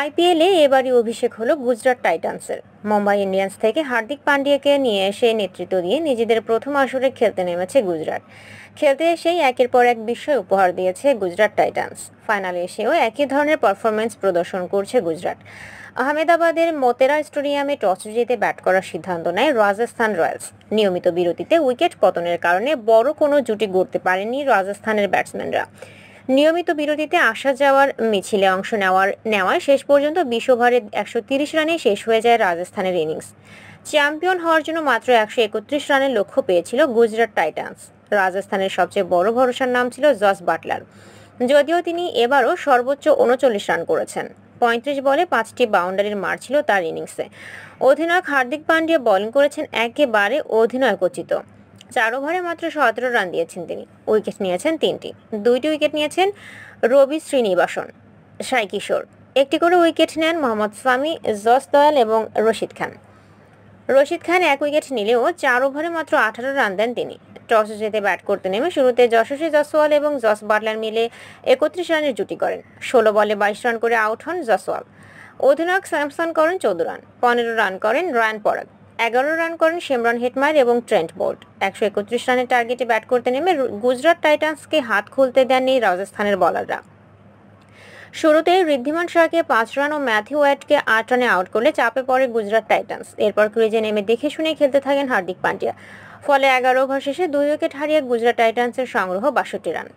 আইপিএলে এবারই অভিষেক হলো গুজরাট টাইটান্সের মুম্বাই ইন্ডিয়ান্স থেকে হার্দিক পান্ডিয়াকে নিয়ে এসে নেতৃত্ব দিয়ে নিজেদের প্রথম আসরে খেলতে নেমেছে গুজরাট খেলতে এসেই একের পর এক বিস্ময় উপহার দিয়েছে গুজরাট টাইটান্স ফাইনালে এসেও একই ধরনের পারফরমেন্স প্রদর্শন করছে গুজরাট আহমেদাবাদের মোতেরা স্টেডিয়ামে টস জিতে ব্যাট করার সিদ্ধান্ত নেয় রাজস্থান রয়্যালস নিয়মিত বিরতিতে উইকেট পতনের কারণে বড় কোনো জুটি গড়তে পারেনি রাজস্থানের ব্যাটসম্যানরা নিয়মিত বিরতিতে আসা যাওয়ার মিছিলে অংশ নেওয়ার নেওয়ায় শেষ পর্যন্ত বিশ ওভারে একশো রানে শেষ হয়ে যায় রাজস্থানের ইনিংস চ্যাম্পিয়ন হওয়ার জন্য মাত্র একশো একত্রিশ রানের লক্ষ্য পেয়েছিল গুজরাট টাইটান্স রাজস্থানের সবচেয়ে বড় ভরসার নাম ছিল জস বাটলার যদিও তিনি এবারও সর্বোচ্চ উনচল্লিশ রান করেছেন পঁয়ত্রিশ বলে পাঁচটি বাউন্ডারির মার ছিল তার ইনিংসে অধিনায়ক হার্দিক পান্ডিয়া বোলিং করেছেন একেবারে অধিনায়কোচিত চার ওভারে মাত্র সতেরো রান দিয়েছেন তিনি উইকেট নিয়েছেন তিনটি দুইটি উইকেট নিয়েছেন রবি শ্রীনিবাসন সাই কিশোর একটি করে উইকেট নেন মোহাম্মদ স্বামী জস দয়াল এবং রশিদ খান রশিদ খান এক উইকেট নিলেও চার ওভারে মাত্র আঠারো রান দেন তিনি টস জিতে ব্যাট করতে নেমে শুরুতে যশস্বী জসওয়াল এবং জস বাটলার মিলে একত্রিশ রানের জুটি করেন ষোলো বলে বাইশ রান করে আউট হন জসওয়াল অধিনায়ক স্যামসন করেন চৌদ্দ রান পনেরো রান করেন রায়ান পরাগ এগারো রান করেন শেমরন হেটমার এবং ট্রেন্ট বোল্ট একশো একত্রিশ রানের টার্গেটে ব্যাট করতে নেমে গুজরাট টাইটান্সকে হাত খুলতে দেননি রাজস্থানের বলাররা শুরুতে ঋদ্ধিমান শাহকে পাঁচ রান ও ম্যাথিউ ওয়াটকে আট রানে আউট করলে চাপে পড়ে গুজরাট টাইটান্স এরপর ক্রিজে নেমে দেখে শুনে খেলতে থাকেন হার্দিক পান্ডিয়া ফলে এগারো ওভার শেষে দুই উইকেট হারিয়ে গুজরাট টাইটান্সের সংগ্রহ বাষট্টি রান